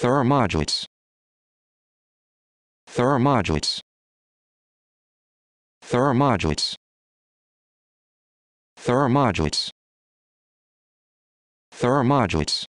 Thermodulus. Thermodulus. Thermodulus. Thermodulus. Thermodulus.